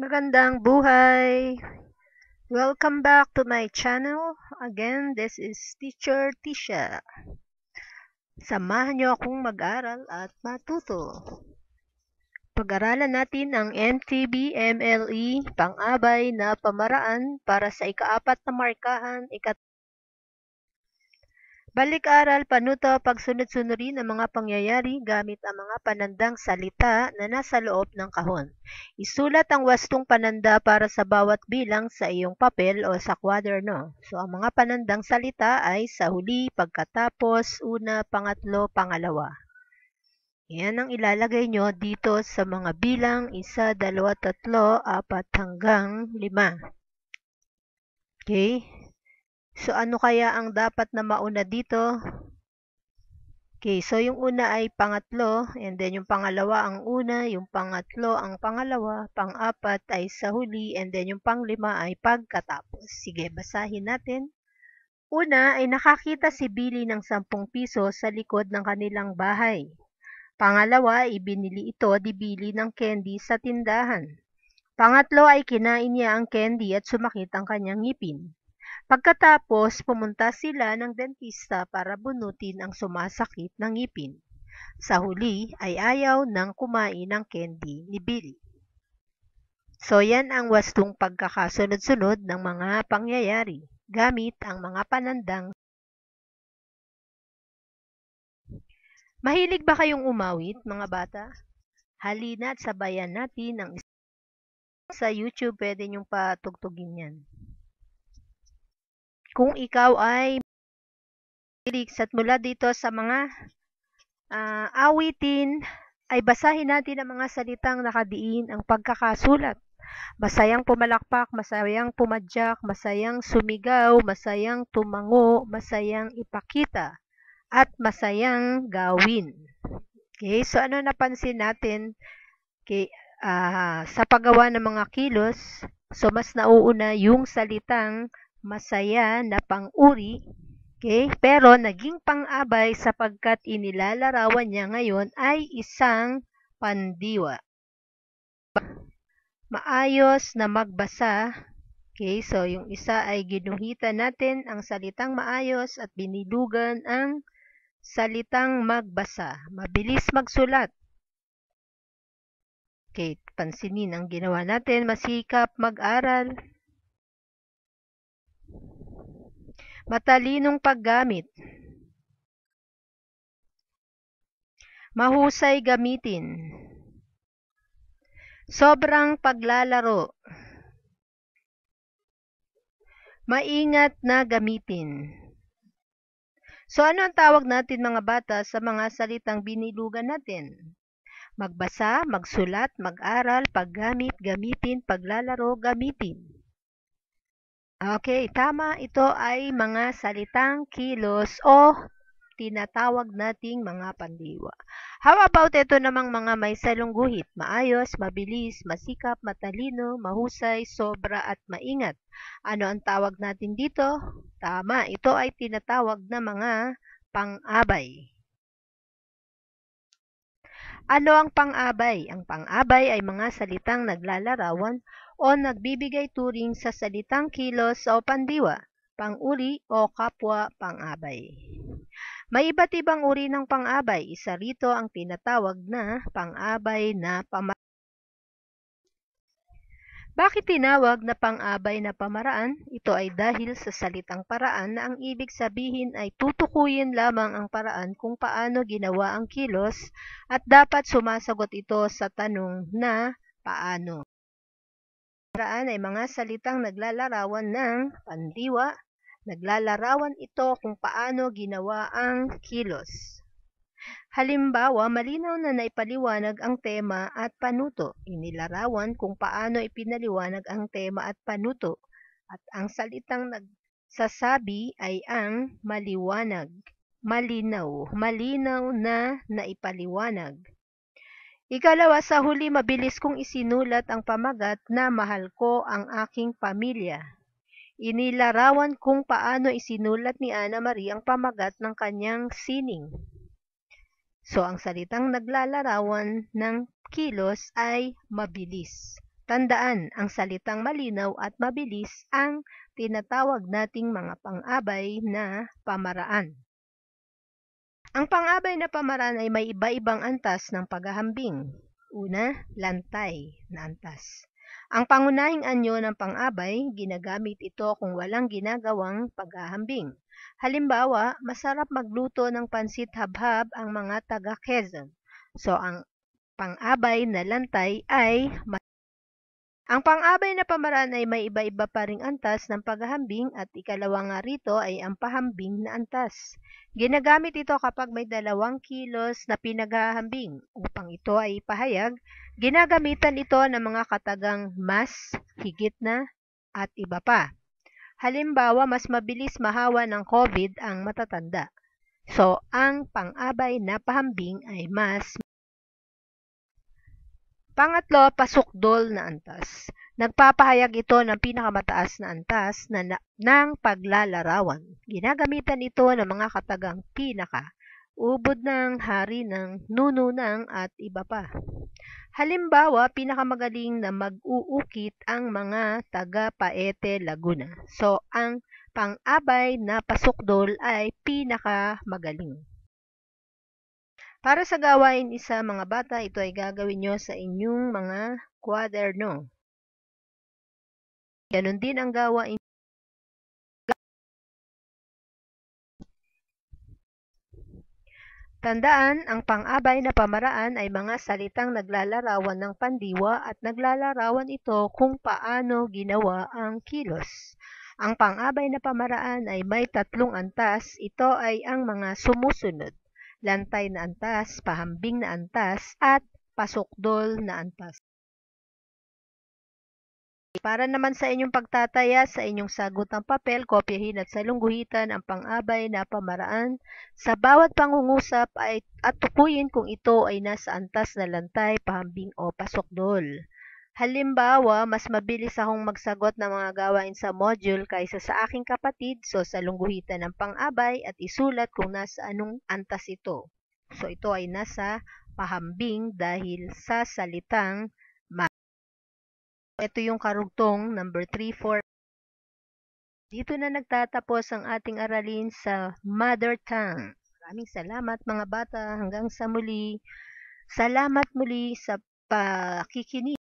Magandang buhay! Welcome back to my channel. Again, this is Teacher Tisha. Samahan niyo akong mag-aral at matuto. Pag-aralan natin ang MTB MLE pang-abay na pamaraan para sa ikaapat na markahan, ikat Balik-aral, panuto, pagsunod sunod rin ang mga pangyayari gamit ang mga panandang salita na nasa loob ng kahon. Isulat ang wastong pananda para sa bawat bilang sa iyong papel o sa kwaderno. So, ang mga panandang salita ay sa huli, pagkatapos, una, pangatlo, pangalawa. Yan ang ilalagay nyo dito sa mga bilang, 1, 2, 3, 4 hanggang lima. Okay? So, ano kaya ang dapat na mauna dito? Okay, so yung una ay pangatlo, and then yung pangalawa ang una, yung pangatlo ang pangalawa, pang-apat ay sa huli, and then yung panglima ay pagkatapos. Sige, basahin natin. Una ay nakakita si Billy ng 10 piso sa likod ng kanilang bahay. Pangalawa, ibinili ito di Billy ng candy sa tindahan. Pangatlo ay kinain niya ang candy at sumakit ang kanyang ngipin. Pagkatapos, pumunta sila ng dentista para bunutin ang sumasakit ng ngipin. Sa huli ay ayaw nang kumain ng candy ni Billy. So yan ang wastong pagkakasunod-sunod ng mga pangyayari gamit ang mga panandang. Mahilig ba kayong umawit, mga bata? Halina at sabayan natin ang sa YouTube pwede niyong patugtugin yan kung ikaw ay at mula dito sa mga uh, awitin ay basahin natin ang mga salitang nakadiin ang pagkakasulat. Masayang pumalakpak, masayang pumadyak, masayang sumigaw, masayang tumango, masayang ipakita, at masayang gawin. Okay, so ano napansin natin okay, uh, sa paggawa ng mga kilos? So mas nauuna yung salitang masaya na pang-uri, okay? Pero naging pang-abay sapagkat inilalarawan niya ngayon ay isang pandiwa. Maayos na magbasa. Okay, so yung isa ay ginuhita natin ang salitang maayos at binidugan ang salitang magbasa. Mabilis magsulat. Okay, pansinin ang ginawa natin. Masikap mag-aral. Matalinong paggamit. Mahusay gamitin. Sobrang paglalaro. Maingat na gamitin. So ano ang tawag natin mga bata sa mga salitang binilugan natin? Magbasa, magsulat, mag-aral, paggamit, gamitin, paglalaro, gamitin. Okay, tama ito ay mga salitang kilos o tinatawag nating mga pandiwa. How about ito namang mga may salungguhit? Maayos, mabilis, masikap, matalino, mahusay, sobra at maingat. Ano ang tawag natin dito? Tama, ito ay tinatawag na mga pang-abay. Ano ang pang-abay? Ang pang-abay ay mga salitang naglalarawan o nagbibigay turing sa salitang kilos o pandiwa, panguri o kapwa pangabay. May iba't ibang uri ng pangabay. Isa rito ang tinatawag na pangabay na pamaraan. Bakit tinawag na pang-abay na pamaraan? Ito ay dahil sa salitang paraan na ang ibig sabihin ay tutukuyin lamang ang paraan kung paano ginawa ang kilos at dapat sumasagot ito sa tanong na paano nakaraan ay mga salitang naglalarawan ng pandiwa. Naglalarawan ito kung paano ginawa ang kilos. Halimbawa, malinaw na naipaliwanag ang tema at panuto. Inilarawan kung paano ipinaliwanag ang tema at panuto. At ang salitang nagsasabi ay ang maliwanag, malinaw, malinaw na naipaliwanag. Ikalawa, sa huli mabilis kong isinulat ang pamagat na mahal ko ang aking pamilya. Inilarawan kung paano isinulat ni Ana Marie ang pamagat ng kanyang sining. So, ang salitang naglalarawan ng kilos ay mabilis. Tandaan, ang salitang malinaw at mabilis ang tinatawag nating mga pang-abay na pamaraan. Ang pangabay na pamaran ay may iba-ibang antas ng paghahambing. Una, lantay na antas. Ang pangunahing anyo ng pangabay, ginagamit ito kung walang ginagawang paghahambing. Halimbawa, masarap magluto ng pansit habhab ang mga taga Quezon. So ang pangabay na lantay ay ang pang-abay na pamaraan ay may iba-iba pa ring antas ng paghahambing at ikalawa nga rito ay ang pahambing na antas. Ginagamit ito kapag may dalawang kilos na pinaghahambing. Upang ito ay ipahayag, ginagamitan ito ng mga katagang mas, higit na, at iba pa. Halimbawa, mas mabilis mahawa ng COVID ang matatanda. So, ang pang-abay na pahambing ay mas Pangatlo, pasukdol na antas. Nagpapahayag ito ng pinakamataas na antas na, na ng paglalarawan. Ginagamitan ito ng mga katagang pinaka, ubod ng hari ng nununang at iba pa. Halimbawa, pinakamagaling na mag-uukit ang mga taga Paete Laguna. So, ang pang-abay na pasukdol ay pinakamagaling. Para sa gawain isa mga bata, ito ay gagawin nyo sa inyong mga kwaderno. Ganon din ang gawain Tandaan, ang pang-abay na pamaraan ay mga salitang naglalarawan ng pandiwa at naglalarawan ito kung paano ginawa ang kilos. Ang pang-abay na pamaraan ay may tatlong antas, ito ay ang mga sumusunod lantay na antas, pahambing na antas, at pasokdol na antas. Para naman sa inyong pagtataya sa inyong sagutang papel, kopyahin at salungguhitan ang pang-abay na pamaraan. Sa bawat pangungusap ay at tukuyin kung ito ay nasa antas na lantay, pahambing o pasokdol. Halimbawa, mas mabilis akong magsagot ng mga gawain sa module kaysa sa aking kapatid, so sa lungguhitan ng pang-abay at isulat kung nasa anong antas ito. So ito ay nasa pahambing dahil sa salitang math. Ito yung karugtong number 34. Dito na nagtatapos ang ating aralin sa mother tongue. Maraming salamat mga bata. Hanggang sa muli. Salamat muli sa pakikinig.